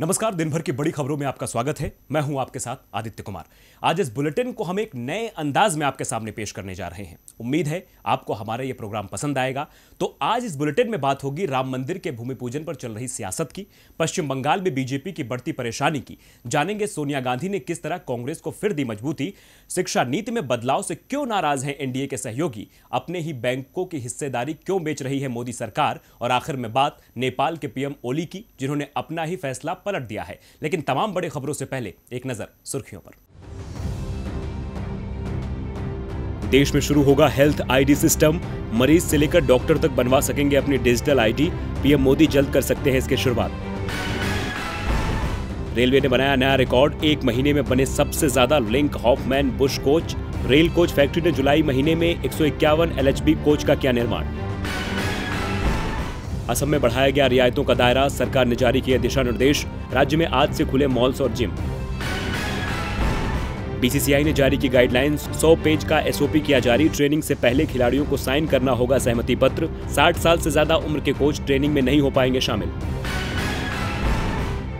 नमस्कार दिन भर की बड़ी खबरों में आपका स्वागत है मैं हूं आपके साथ आदित्य कुमार आज इस बुलेटिन को हम एक नए अंदाज में आपके सामने पेश करने जा रहे हैं उम्मीद है आपको हमारा ये प्रोग्राम पसंद आएगा तो आज इस बुलेटिन में बात होगी राम मंदिर के भूमि पूजन पर चल रही सियासत की पश्चिम बंगाल में बीजेपी की बढ़ती परेशानी की जानेंगे सोनिया गांधी ने किस तरह कांग्रेस को फिर दी मजबूती शिक्षा नीति में बदलाव से क्यों नाराज है एनडीए के सहयोगी अपने ही बैंकों की हिस्सेदारी क्यों बेच रही है मोदी सरकार और आखिर में बात नेपाल के पीएम ओली की जिन्होंने अपना ही फैसला पलट दिया है लेकिन तमाम बड़ी खबरों से पहले एक नजर सुर्खियों पर देश में शुरू होगा हेल्थ आईडी सिस्टम मरीज से लेकर डॉक्टर तक बनवा सकेंगे अपनी डिजिटल आईडी पीएम मोदी जल्द कर सकते हैं इसकी शुरुआत रेलवे ने बनाया नया रिकॉर्ड एक महीने में बने सबसे ज्यादा Linke Hofmann Busch coach rail coach factory ने जुलाई महीने में एक सौ कोच का किया निर्माण असम में बढ़ाया गया रियायतों का दायरा सरकार ने जारी किए दिशा निर्देश राज्य में आज से खुले मॉल्स और जिम बीसीसीआई ने जारी की गाइडलाइंस 100 पेज का एसओपी किया जारी ट्रेनिंग से पहले खिलाड़ियों को साइन करना होगा सहमति पत्र 60 साल से ज्यादा उम्र के कोच ट्रेनिंग में नहीं हो पाएंगे शामिल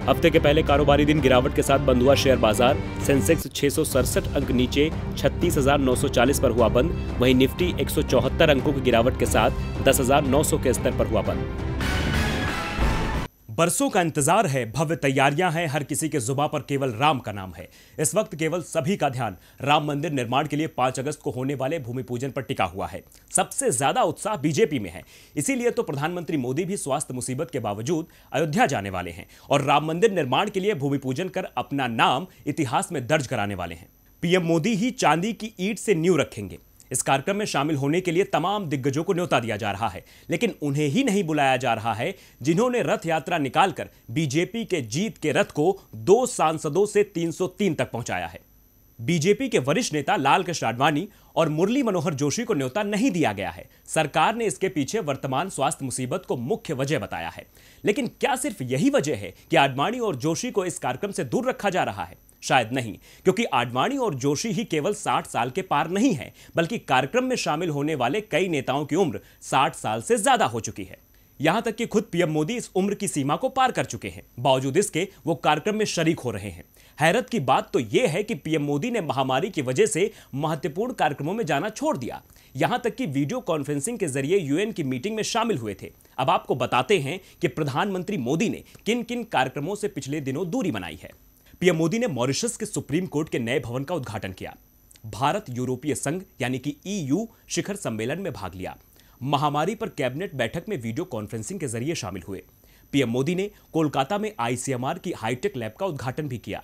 हफ्ते के पहले कारोबारी दिन गिरावट के साथ बंद हुआ शेयर बाजार सेंसेक्स छह अंक नीचे 36,940 पर हुआ बंद वहीं निफ्टी एक अंकों की गिरावट के साथ दस के स्तर पर हुआ बंद बरसों का इंतजार है भव्य तैयारियां हैं हर किसी के जुबा पर केवल राम का नाम है इस वक्त केवल सभी का ध्यान राम मंदिर निर्माण के लिए 5 अगस्त को होने वाले भूमि पूजन पर टिका हुआ है सबसे ज्यादा उत्साह बीजेपी में है इसीलिए तो प्रधानमंत्री मोदी भी स्वास्थ्य मुसीबत के बावजूद अयोध्या जाने वाले हैं और राम मंदिर निर्माण के लिए भूमि पूजन कर अपना नाम इतिहास में दर्ज कराने वाले हैं पीएम मोदी ही चांदी की ईट से न्यू रखेंगे इस कार्यक्रम में शामिल होने के लिए तमाम दिग्गजों को न्योता दिया जा रहा है लेकिन उन्हें ही नहीं बुलाया जा रहा है जिन्होंने रथ यात्रा निकालकर बीजेपी के जीत के रथ को दो सांसदों से 303 तक पहुंचाया है बीजेपी के वरिष्ठ नेता लालकृष्ण आडवाणी और मुरली मनोहर जोशी को न्योता नहीं दिया गया है सरकार ने इसके पीछे वर्तमान स्वास्थ्य मुसीबत को मुख्य वजह बताया है लेकिन क्या सिर्फ यही वजह है कि आडवाणी और जोशी को इस कार्यक्रम से दूर रखा जा रहा है शायद नहीं क्योंकि आडवाणी और जोशी ही केवल 60 साल के पार नहीं है बल्कि कार्यक्रम में शामिल होने वाले कई नेताओं की उम्र 60 साल से ज्यादा हो चुकी है यहां तक कि खुद पीएम मोदी इस उम्र की सीमा को पार कर चुके हैं बावजूद इसके वो कार्यक्रम में शरीक हो रहे हैं हैरत की बात तो यह है कि पीएम मोदी ने महामारी की वजह से महत्वपूर्ण कार्यक्रमों में जाना छोड़ दिया यहां तक कि वीडियो कॉन्फ्रेंसिंग के जरिए यूएन की मीटिंग में शामिल हुए थे अब आपको बताते हैं कि प्रधानमंत्री मोदी ने किन किन कार्यक्रमों से पिछले दिनों दूरी बनाई है पीएम मोदी ने मॉरिशस के सुप्रीम कोर्ट के नए भवन का उद्घाटन किया भारत यूरोपीय संघ यानी कि ईयू e शिखर सम्मेलन में भाग लिया महामारी पर कैबिनेट बैठक में वीडियो कॉन्फ्रेंसिंग के जरिए शामिल हुए पीएम मोदी ने कोलकाता में आईसीएमआर की हाईटेक लैब का उद्घाटन भी किया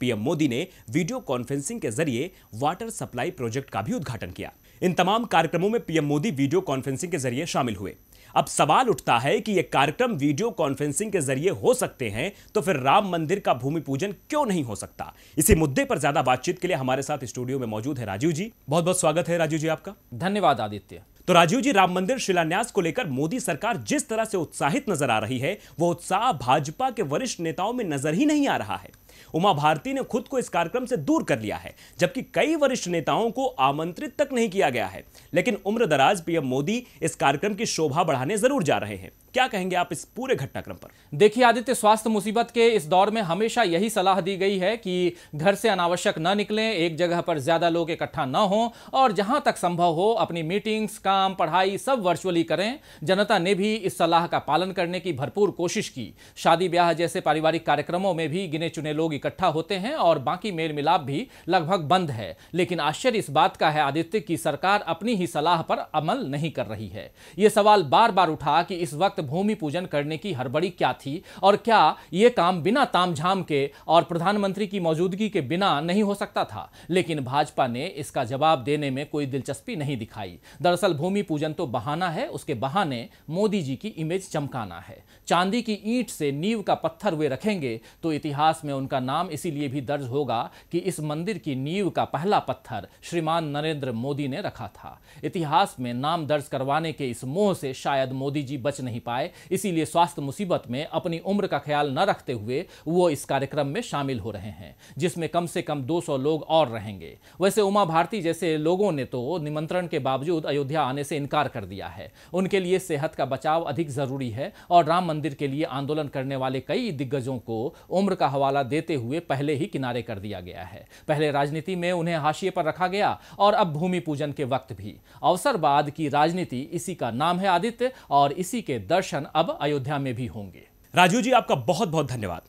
पीएम मोदी ने वीडियो कॉन्फ्रेंसिंग के जरिए वाटर सप्लाई प्रोजेक्ट का भी उद्घाटन किया इन तमाम कार्यक्रमों में पीएम मोदी वीडियो कॉन्फ्रेंसिंग के जरिए शामिल हुए अब सवाल उठता है कि यह कार्यक्रम वीडियो कॉन्फ्रेंसिंग के जरिए हो सकते हैं तो फिर राम मंदिर का भूमि पूजन क्यों नहीं हो सकता इसी मुद्दे पर ज्यादा बातचीत के लिए हमारे साथ स्टूडियो में मौजूद है राजीव जी बहुत बहुत स्वागत है राजीव जी आपका धन्यवाद आदित्य तो राजीव जी राम मंदिर शिलान्यास को लेकर मोदी सरकार जिस तरह से उत्साहित नजर आ रही है वो उत्साह भाजपा के वरिष्ठ नेताओं में नजर ही नहीं आ रहा है उमा भारती ने खुद को इस कार्यक्रम से दूर कर लिया है जबकि कई वरिष्ठ नेताओं को आमंत्रित तक नहीं किया गया है लेकिन उम्रदराज पीएम मोदी इस कार्यक्रम की शोभा बढ़ाने जरूर जा रहे हैं क्या कहेंगे आप इस पूरे घटनाक्रम पर देखिए आदित्य स्वास्थ्य मुसीबत के इस दौर में हमेशा यही सलाह दी गई है कि घर से अनावश्यक न निकलें एक जगह पर ज्यादा लोग इकट्ठा न हो और जहां तक संभव हो अपनी मीटिंग्स काम पढ़ाई सब वर्चुअली करें जनता ने भी इस सलाह का पालन करने की भरपूर कोशिश की शादी ब्याह जैसे पारिवारिक कार्यक्रमों में भी गिने चुने लोग लोग इकट्ठा होते हैं और बाकी मेल मिलाप भी लगभग बंद है लेकिन आश्चर्य इस बात का है आदित्य की सरकार अपनी ही सलाह पर अमल नहीं कर रही है ये सवाल बार बार उठा कि इस वक्त भूमि पूजन करने की हड़बड़ी क्या थी और क्या ये काम बिना तामझाम के और प्रधानमंत्री की मौजूदगी के बिना नहीं हो सकता था लेकिन भाजपा ने इसका जवाब देने में कोई दिलचस्पी नहीं दिखाई दरअसल भूमि पूजन तो बहाना है उसके बहाने मोदी जी की इमेज चमकाना है चांदी की ईंट से नींव का पत्थर वे रखेंगे तो इतिहास में उनका उनका नाम इसीलिए भी दर्ज होगा कि इस मंदिर की नींव का पहला पत्थर श्रीमान नरेंद्र मोदी ने रखा था इतिहास में नाम दर्ज करवाने के इस मोह से शायद मोदी जी बच नहीं पाए इसीलिए स्वास्थ्य मुसीबत में अपनी उम्र का ख्याल न रखते हुए वो इस कार्यक्रम में शामिल हो रहे हैं जिसमें कम से कम दो लोग और रहेंगे वैसे उमा भारती जैसे लोगों ने तो निमंत्रण के बावजूद अयोध्या आने से इनकार कर दिया है उनके लिए सेहत का बचाव अधिक जरूरी है और राम मंदिर के लिए आंदोलन करने वाले कई दिग्गजों को उम्र का हवाला दे देते हुए पहले ही किनारे कर दिया गया है पहले राजनीति में उन्हें हाशिए पर रखा गया और अब भूमि पूजन के वक्त भी अवसरवाद की राजनीति इसी का नाम है आदित्य और इसी के दर्शन अब अयोध्या में भी होंगे राजू जी आपका बहुत बहुत धन्यवाद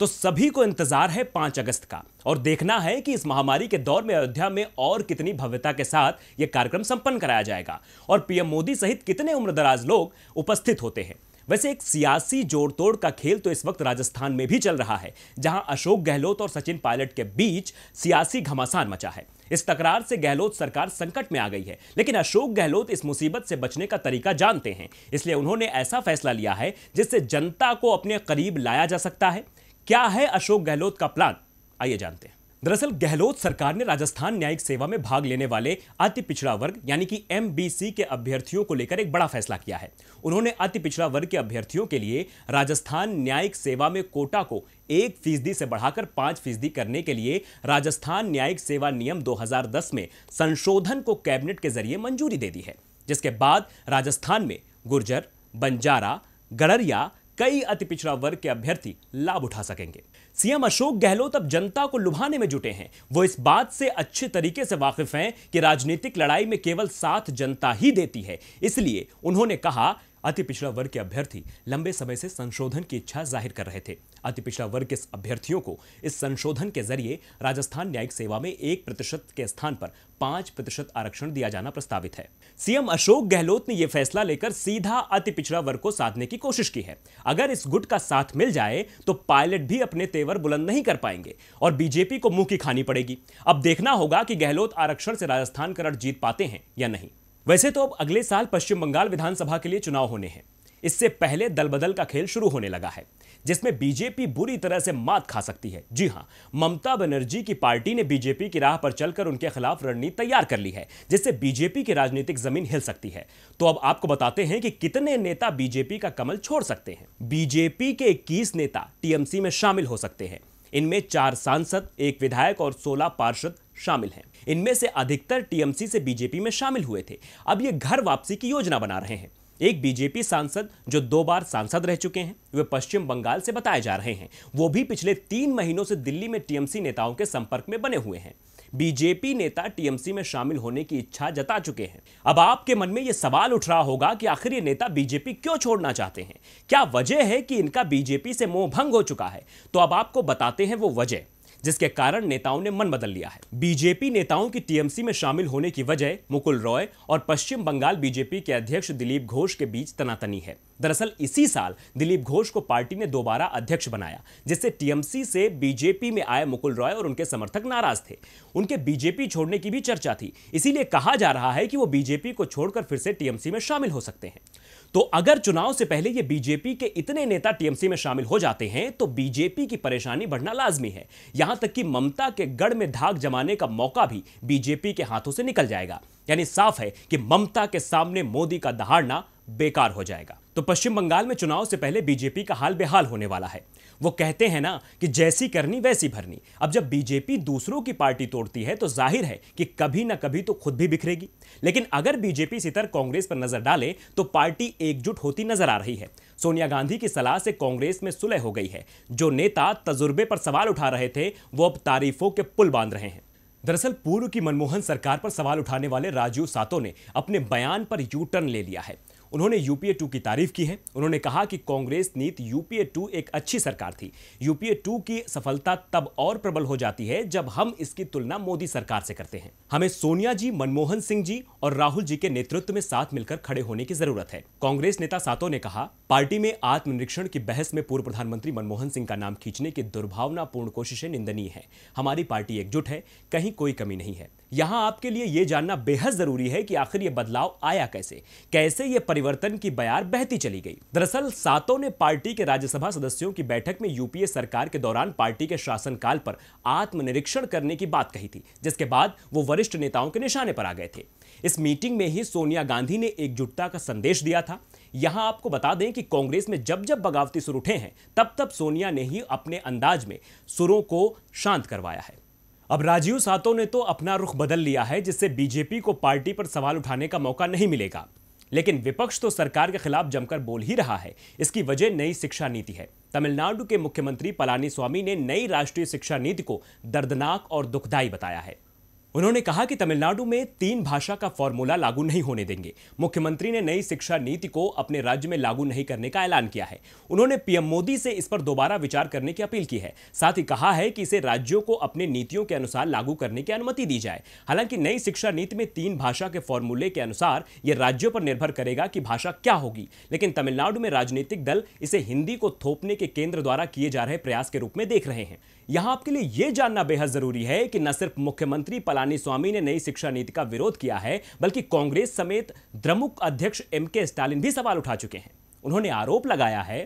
तो सभी को इंतजार है पांच अगस्त का और देखना है कि इस महामारी के दौर में अयोध्या में और कितनी भव्यता के साथ यह कार्यक्रम संपन्न कराया जाएगा और पीएम मोदी सहित कितने उम्रदराज लोग उपस्थित होते हैं वैसे एक सियासी जोड़तोड़ का खेल तो इस वक्त राजस्थान में भी चल रहा है जहां अशोक गहलोत और सचिन पायलट के बीच सियासी घमासान मचा है इस तकरार से गहलोत सरकार संकट में आ गई है लेकिन अशोक गहलोत इस मुसीबत से बचने का तरीका जानते हैं इसलिए उन्होंने ऐसा फैसला लिया है जिससे जनता को अपने करीब लाया जा सकता है क्या है अशोक गहलोत का प्लान आइए जानते हैं दरअसल गहलोत सरकार ने राजस्थान न्यायिक सेवा में भाग लेने वाले अति पिछड़ा वर्ग यानी कि एमबीसी के अभ्यर्थियों को लेकर एक बड़ा फैसला किया है उन्होंने अति पिछड़ा वर्ग के अभ्यर्थियों के लिए राजस्थान न्यायिक सेवा में कोटा को एक फीसदी से बढ़ाकर पांच फीसदी करने के लिए राजस्थान न्यायिक सेवा नियम दो में संशोधन को कैबिनेट के जरिए मंजूरी दे दी है जिसके बाद राजस्थान में गुर्जर बंजारा गड़रिया कई अति पिछड़ा वर्ग के अभ्यर्थी लाभ उठा सकेंगे सीएम अशोक गहलोत अब जनता को लुभाने में जुटे हैं वो इस बात से अच्छे तरीके से वाकिफ हैं कि राजनीतिक लड़ाई में केवल साथ जनता ही देती है इसलिए उन्होंने कहा अति पिछड़ा वर्ग के अभ्यर्थी लंबे समय से संशोधन की इच्छा जाहिर कर रहे थे अति पिछड़ा वर्ग के अभ्यर्थियों को इस संशोधन के जरिए राजस्थान न्यायिक सेवा में एक प्रतिशत के स्थान पर पांच प्रतिशत आरक्षण दिया जाना प्रस्तावित है सीएम अशोक गहलोत ने यह फैसला लेकर सीधा अति पिछड़ा वर्ग को साधने की कोशिश की है अगर इस गुट का साथ मिल जाए तो पायलट भी अपने तेवर बुलंद नहीं कर पाएंगे और बीजेपी को मुंह की खानी पड़ेगी अब देखना होगा कि गहलोत आरक्षण से राजस्थान का रण जीत पाते हैं या नहीं वैसे तो अब अगले साल पश्चिम बंगाल विधानसभा के लिए चुनाव होने हैं इससे पहले दल बदल का खेल शुरू होने लगा है जिसमें बीजेपी बुरी तरह से मात खा सकती है जी हां ममता बनर्जी की पार्टी ने बीजेपी की राह पर चलकर उनके खिलाफ रणनीति तैयार कर ली है जिससे बीजेपी की राजनीतिक जमीन हिल सकती है तो अब आपको बताते हैं कि कितने नेता बीजेपी का कमल छोड़ सकते हैं बीजेपी के इक्कीस नेता टीएमसी में शामिल हो सकते हैं इनमें चार सांसद एक विधायक और सोलह पार्षद शामिल हैं इनमें से अधिकतर टीएमसी से बीजेपी में शामिल हुए थे अब ये घर वापसी की योजना बना रहे हैं एक बीजेपी सांसद जो दो बार सांसद रह चुके हैं वे पश्चिम बंगाल से बताए जा रहे हैं वो भी पिछले तीन महीनों से दिल्ली में टीएमसी नेताओं के संपर्क में बने हुए हैं बीजेपी नेता टीएमसी में शामिल होने की इच्छा जता चुके हैं अब आपके मन में यह सवाल उठ रहा होगा कि आखिर ये नेता बीजेपी क्यों छोड़ना चाहते हैं क्या वजह है कि इनका बीजेपी से मोह भंग हो चुका है तो अब आपको बताते हैं वो वजह जिसके कारण नेताओं ने मन बदल लिया है बीजेपी नेताओं की टीएमसी में शामिल होने की वजह मुकुल रॉय और पश्चिम बंगाल बीजेपी के अध्यक्ष दिलीप घोष के बीच तनातनी है दरअसल इसी साल दिलीप घोष को पार्टी ने दोबारा अध्यक्ष बनाया जिससे टीएमसी से बीजेपी में आए मुकुल रॉय और उनके समर्थक नाराज थे उनके बीजेपी छोड़ने की भी चर्चा थी इसीलिए कहा जा रहा है कि वो बीजेपी को छोड़कर फिर से टीएमसी में शामिल हो सकते हैं तो अगर चुनाव से पहले ये बीजेपी के इतने नेता टीएमसी में शामिल हो जाते हैं तो बीजेपी की परेशानी बढ़ना लाजमी है यहां तक कि ममता के गढ़ में धाक जमाने का मौका भी बीजेपी के हाथों से निकल जाएगा यानी साफ है कि ममता के सामने मोदी का दहाड़ना बेकार हो जाएगा तो पश्चिम बंगाल में चुनाव से पहले बीजेपी का हाल बेहाल होने वाला है वो कहते हैं ना कि जैसी करनी वैसी भरनी अब जब बीजेपी दूसरों की पार्टी तोड़ती है तो जाहिर है कि कभी ना कभी तो खुद भी बिखरेगी लेकिन अगर बीजेपी सितर कांग्रेस पर नजर डाले तो पार्टी एकजुट होती नजर आ रही है सोनिया गांधी की सलाह से कांग्रेस में सुलह हो गई है जो नेता तजुर्बे पर सवाल उठा रहे थे वो अब तारीफों के पुल बांध रहे हैं दरअसल पूर्व की मनमोहन सरकार पर सवाल उठाने वाले राजीव सातो ने अपने बयान पर यू टर्न ले लिया है उन्होंने यूपीए टू की तारीफ की है उन्होंने कहा कि कांग्रेस नीति यूपीए टू एक अच्छी सरकार थी यूपीए टू की सफलता तब और प्रबल हो जाती है जब हम इसकी तुलना मोदी सरकार से करते हैं हमें सोनिया जी मनमोहन सिंह जी और राहुल जी के नेतृत्व में साथ मिलकर खड़े होने की जरूरत है कांग्रेस नेता सातों ने कहा पार्टी में आत्मनिरीक्षण की बहस में पूर्व प्रधानमंत्री मनमोहन सिंह का नाम खींचने की दुर्भावनापूर्ण कोशिशें निंदनीय हैं हमारी पार्टी एकजुट है कहीं कोई कमी नहीं है यहां आपके लिए ये जानना बेहद जरूरी है कि आखिर ये बदलाव आया कैसे कैसे ये परिवर्तन की बयार बहती चली गई दरअसल सातों ने पार्टी के राज्यसभा सदस्यों की बैठक में यूपीए सरकार के दौरान पार्टी के शासनकाल पर आत्मनिरीक्षण करने की बात कही थी जिसके बाद वो वरिष्ठ नेताओं के निशाने पर आ गए थे इस मीटिंग में ही सोनिया गांधी ने एकजुटता का संदेश दिया था यहां आपको बता दें कि कांग्रेस में जब जब बगावती सुर उठे हैं तब तब सोनिया ने ही अपने अंदाज में सुरों को शांत करवाया है अब राजीव सातो ने तो अपना रुख बदल लिया है जिससे बीजेपी को पार्टी पर सवाल उठाने का मौका नहीं मिलेगा लेकिन विपक्ष तो सरकार के खिलाफ जमकर बोल ही रहा है इसकी वजह नई शिक्षा नीति है तमिलनाडु के मुख्यमंत्री पलानी स्वामी ने नई राष्ट्रीय शिक्षा नीति को दर्दनाक और दुखदायी बताया है उन्होंने कहा कि तमिलनाडु में तीन भाषा का फॉर्मूला लागू नहीं होने देंगे मुख्यमंत्री ने नई शिक्षा नीति को अपने राज्य में लागू नहीं करने का ऐलान किया है उन्होंने पीएम मोदी से इस पर दोबारा विचार करने की अपील की है साथ ही कहा है कि इसे राज्यों को अपने नीतियों के अनुसार लागू करने की अनुमति दी जाए हालांकि नई शिक्षा नीति में तीन भाषा के फॉर्मूले के अनुसार यह राज्यों पर निर्भर करेगा कि भाषा क्या होगी लेकिन तमिलनाडु में राजनीतिक दल इसे हिंदी को थोपने के केंद्र द्वारा किए जा रहे प्रयास के रूप में देख रहे हैं यहां आपके लिए यह जानना बेहद जरूरी है कि न सिर्फ मुख्यमंत्री पला पलानी स्वामी ने नई शिक्षा नीति का विरोध किया है बल्कि कांग्रेस समेत द्रमुक अध्यक्ष एम के स्टालिन भी सवाल उठा चुके हैं उन्होंने आरोप लगाया है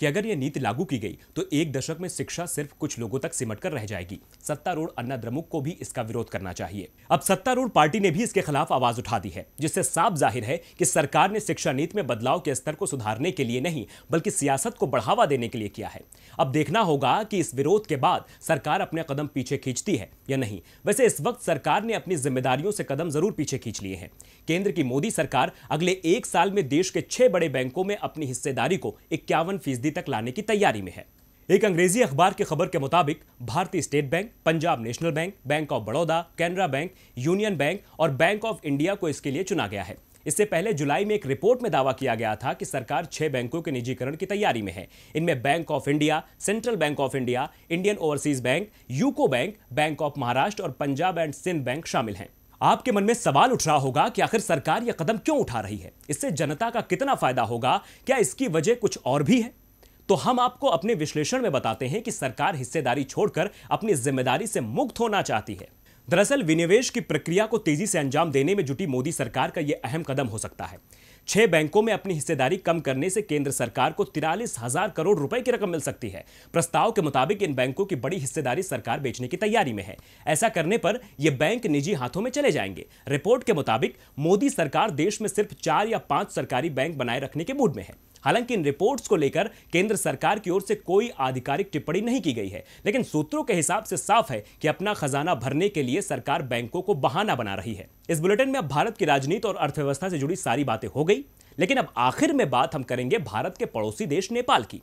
कि अगर ये नीति लागू की गई तो एक दशक में शिक्षा सिर्फ कुछ लोगों तक सिमट कर रह जाएगी सत्तारूढ़ अन्ना द्रमुक को भी इसका विरोध करना चाहिए अब सत्तारूढ़ पार्टी ने भी इसके खिलाफ आवाज उठा दी है जिससे साफ जाहिर है कि सरकार ने शिक्षा नीति में बदलाव के स्तर को सुधारने के लिए नहीं बल्कि सियासत को बढ़ावा देने के लिए किया है अब देखना होगा कि इस विरोध के बाद सरकार अपने कदम पीछे खींचती है या नहीं वैसे इस वक्त सरकार ने अपनी जिम्मेदारियों से कदम जरूर पीछे खींच लिए हैं केंद्र की मोदी सरकार अगले एक साल में देश के छह बड़े बैंकों में अपनी हिस्सेदारी को इक्यावन फीसदी उपलब्धि तक लाने की तैयारी में है एक अंग्रेजी अखबार की खबर के मुताबिक भारतीय state bank Punjab national bank bank of Baroda Canara bank union bank और बैंक ऑफ इंडिया को इसके लिए चुना गया है इससे पहले जुलाई में एक रिपोर्ट में दावा किया गया था कि सरकार छह बैंकों के निजीकरण की तैयारी में है इनमें Bank of India Central Bank of India Indian Overseas Bank UCO Bank bank of Maharashtra और पंजाब एंड सिंध बैंक शामिल हैं आपके मन में सवाल उठ रहा होगा कि आखिर सरकार यह कदम क्यों उठा रही है इससे जनता का कितना फायदा होगा क्या इसकी वजह कुछ और भी है तो हम आपको अपने विश्लेषण में बताते हैं कि सरकार हिस्सेदारी छोड़कर अपनी जिम्मेदारी से मुक्त होना चाहती है दरअसल विनिवेश की प्रक्रिया को तेजी से अंजाम देने में जुटी मोदी सरकार का यह अहम कदम हो सकता है छह बैंकों में अपनी हिस्सेदारी कम करने से केंद्र सरकार को तिरालीस हजार करोड़ रुपए की रकम मिल सकती है प्रस्ताव के मुताबिक इन बैंकों की बड़ी हिस्सेदारी सरकार बेचने की तैयारी में है ऐसा करने पर यह बैंक निजी हाथों में चले जाएंगे रिपोर्ट के मुताबिक मोदी सरकार देश में सिर्फ चार या पांच सरकारी बैंक बनाए रखने के मूड में है हालांकि इन रिपोर्ट्स को लेकर केंद्र सरकार की ओर से कोई आधिकारिक टिप्पणी नहीं की गई है लेकिन सूत्रों के हिसाब से साफ है कि अपना खजाना भरने के लिए सरकार बैंकों को बहाना बना रही है इस बुलेटिन में अब भारत की राजनीति और अर्थव्यवस्था से जुड़ी सारी बातें हो गई लेकिन अब आखिर में बात हम करेंगे भारत के पड़ोसी देश नेपाल की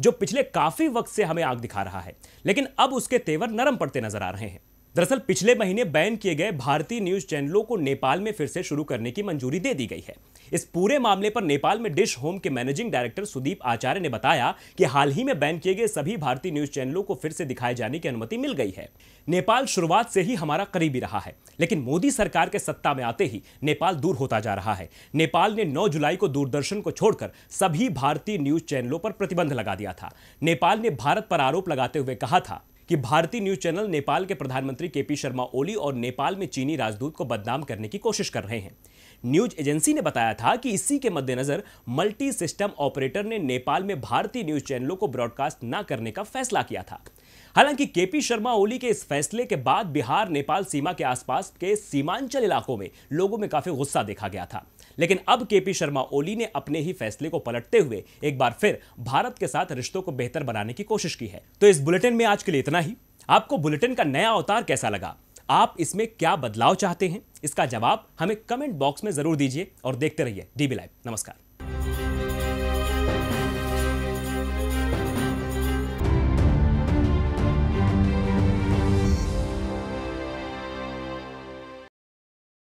जो पिछले काफी वक्त से हमें आग दिखा रहा है लेकिन अब उसके तेवर नरम पड़ते नजर आ रहे हैं दरअसल पिछले महीने बैन किए गए भारतीय न्यूज चैनलों को नेपाल में फिर से शुरू करने की मंजूरी दे दी गई है इस पूरे मामले पर नेपाल में डिश होम के मैनेजिंग डायरेक्टर सुदीप आचार्य ने बताया कि हाल ही में बैन किए गए सभी भारतीय न्यूज चैनलों को फिर से दिखाए जाने की अनुमति मिल गई है नेपाल शुरुआत से ही हमारा करीबी रहा है लेकिन मोदी सरकार के सत्ता में आते ही नेपाल दूर होता जा रहा है नेपाल ने 9 जुलाई को दूरदर्शन को छोड़कर सभी भारतीय न्यूज चैनलों पर प्रतिबंध लगा दिया था नेपाल ने भारत पर आरोप लगाते हुए कहा था कि भारतीय न्यूज चैनल नेपाल के प्रधानमंत्री केपी शर्मा ओली और नेपाल में चीनी राजदूत को बदनाम करने की कोशिश कर रहे हैं न्यूज एजेंसी ने बताया था कि इसी के मद्देनजर मल्टी सिस्टम ऑपरेटर ने नेपाल में भारतीय न्यूज चैनलों को ब्रॉडकास्ट न करने का फैसला किया था हालांकि केपी शर्मा ओली के इस फैसले के बाद बिहार नेपाल सीमा के आसपास के सीमांचल इलाकों में लोगों में काफी गुस्सा देखा गया था लेकिन अब केपी शर्मा ओली ने अपने ही फैसले को पलटते हुए एक बार फिर भारत के साथ रिश्तों को बेहतर बनाने की कोशिश की है तो इस बुलेटिन में आज के लिए इतना ही आपको बुलेटिन का नया अवतार कैसा लगा आप इसमें क्या बदलाव चाहते हैं इसका जवाब हमें कमेंट बॉक्स में जरूर दीजिए और देखते रहिए डीबी लाइव नमस्कार